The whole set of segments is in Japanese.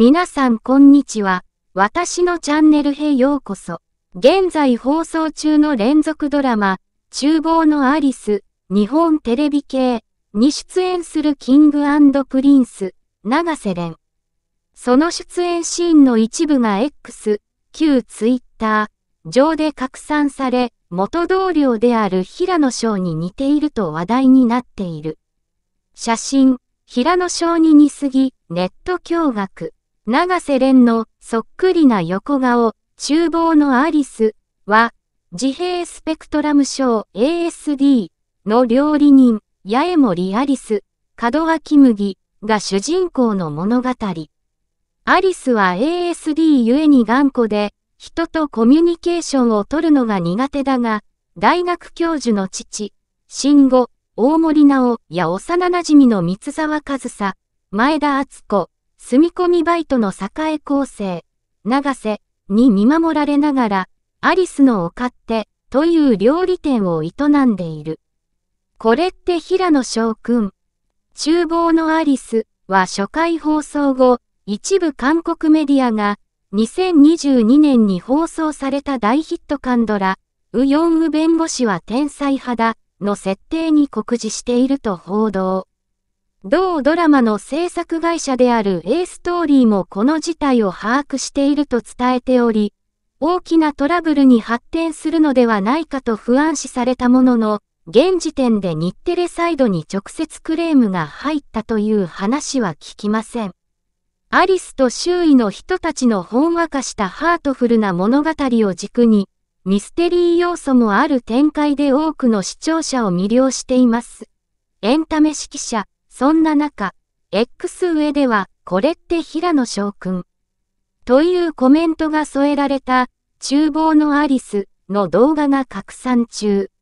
皆さんこんにちは。私のチャンネルへようこそ。現在放送中の連続ドラマ、厨房のアリス、日本テレビ系に出演するキングプリンス、長瀬廉。その出演シーンの一部が X、旧 Twitter 上で拡散され、元同僚である平野翔に似ていると話題になっている。写真、平野翔に似すぎ、ネット驚愕。長瀬廉のそっくりな横顔、厨房のアリスは、自閉スペクトラム症 ASD の料理人、八重森アリス、門脇麦が主人公の物語。アリスは ASD ゆえに頑固で、人とコミュニケーションを取るのが苦手だが、大学教授の父、慎吾、大森直や幼馴染の三沢和佐、前田敦子、住み込みバイトの栄構成、長瀬に見守られながら、アリスのお勝手という料理店を営んでいる。これって平野翔くん。厨房のアリスは初回放送後、一部韓国メディアが2022年に放送された大ヒットカンドラ、ウヨンウ弁護士は天才派だの設定に酷似していると報道。同ドラマの制作会社である A ストーリーもこの事態を把握していると伝えており、大きなトラブルに発展するのではないかと不安視されたものの、現時点で日テレサイドに直接クレームが入ったという話は聞きません。アリスと周囲の人たちのほんわかしたハートフルな物語を軸に、ミステリー要素もある展開で多くの視聴者を魅了しています。エンタメ指揮者そんな中、X 上では、これって平野翔くん。というコメントが添えられた、厨房のアリスの動画が拡散中。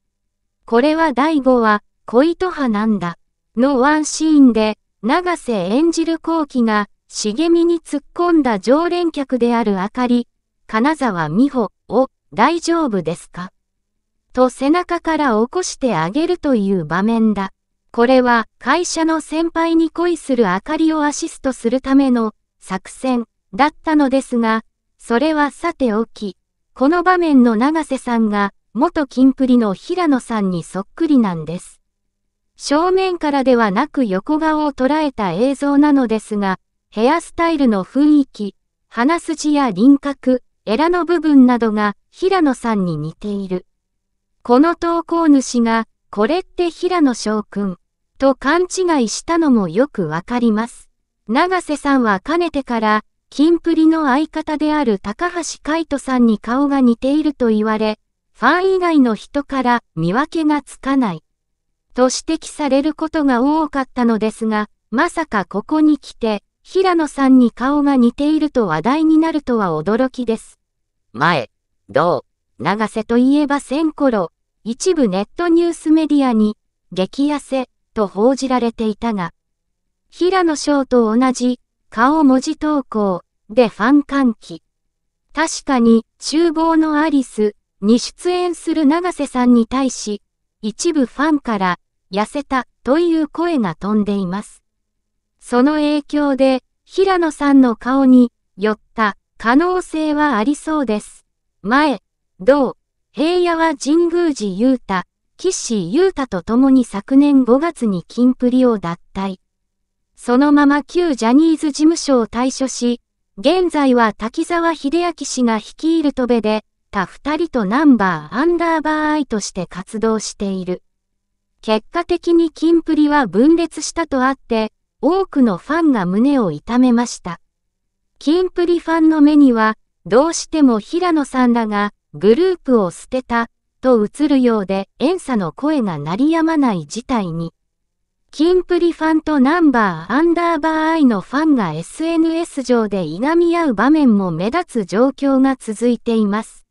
これは第5話、恋と派なんだ。のワンシーンで、長瀬演じる後期が、茂みに突っ込んだ常連客であるあかり、金沢美穂を、大丈夫ですかと背中から起こしてあげるという場面だ。これは会社の先輩に恋する明かりをアシストするための作戦だったのですが、それはさておき、この場面の長瀬さんが元キンプリの平野さんにそっくりなんです。正面からではなく横顔を捉えた映像なのですが、ヘアスタイルの雰囲気、鼻筋や輪郭、エラの部分などが平野さんに似ている。この投稿主が、これって平野翔くん。と勘違いしたのもよくわかります。長瀬さんはかねてから、金プリの相方である高橋海人さんに顔が似ていると言われ、ファン以外の人から見分けがつかない、と指摘されることが多かったのですが、まさかここに来て、平野さんに顔が似ていると話題になるとは驚きです。前、どう、長瀬といえば先頃、一部ネットニュースメディアに、激痩せ、と報じられていたが、平野翔と同じ顔文字投稿でファン歓喜。確かに厨房のアリスに出演する永瀬さんに対し、一部ファンから痩せたという声が飛んでいます。その影響で平野さんの顔に寄った可能性はありそうです。前、同、平野は神宮寺雄太、岸優太と共に昨年5月にキンプリを脱退。そのまま旧ジャニーズ事務所を退所し、現在は滝沢秀明氏が率いる戸部で、他二人とナンバーアンダーバーアイとして活動している。結果的にキンプリは分裂したとあって、多くのファンが胸を痛めました。キンプリファンの目には、どうしても平野さんらがグループを捨てたと映るようで、遠さの声が鳴りやまない事態に。キンプリファンとナンバーアンダーバーアイのファンが SNS 上でいがみ合う場面も目立つ状況が続いています。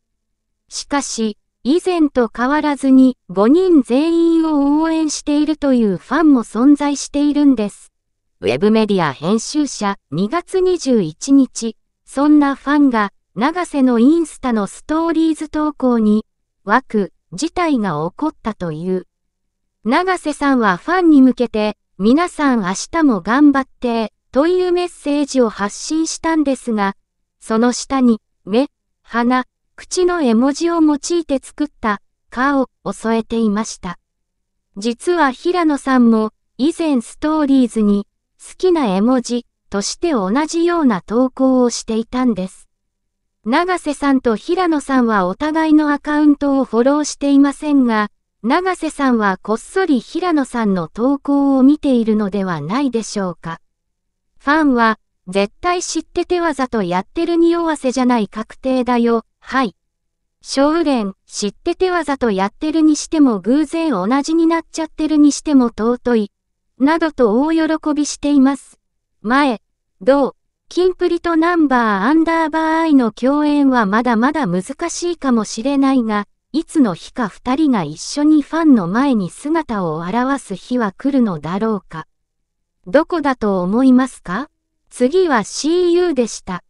しかし、以前と変わらずに5人全員を応援しているというファンも存在しているんです。ウェブメディア編集者2月21日、そんなファンが長瀬のインスタのストーリーズ投稿に枠自体が起こったという。長瀬さんはファンに向けて、皆さん明日も頑張って、というメッセージを発信したんですが、その下に、目、鼻、口の絵文字を用いて作った、顔を添えていました。実は平野さんも、以前ストーリーズに、好きな絵文字として同じような投稿をしていたんです。長瀬さんと平野さんはお互いのアカウントをフォローしていませんが、長瀬さんはこっそり平野さんの投稿を見ているのではないでしょうか。ファンは、絶対知っててわざとやってる匂わせじゃない確定だよ、はい。少連、知っててわざとやってるにしても偶然同じになっちゃってるにしても尊い、などと大喜びしています。前、どうキンプリとナンバーアンダーバーアイの共演はまだまだ難しいかもしれないが、いつの日か二人が一緒にファンの前に姿を現す日は来るのだろうか。どこだと思いますか次は CU でした。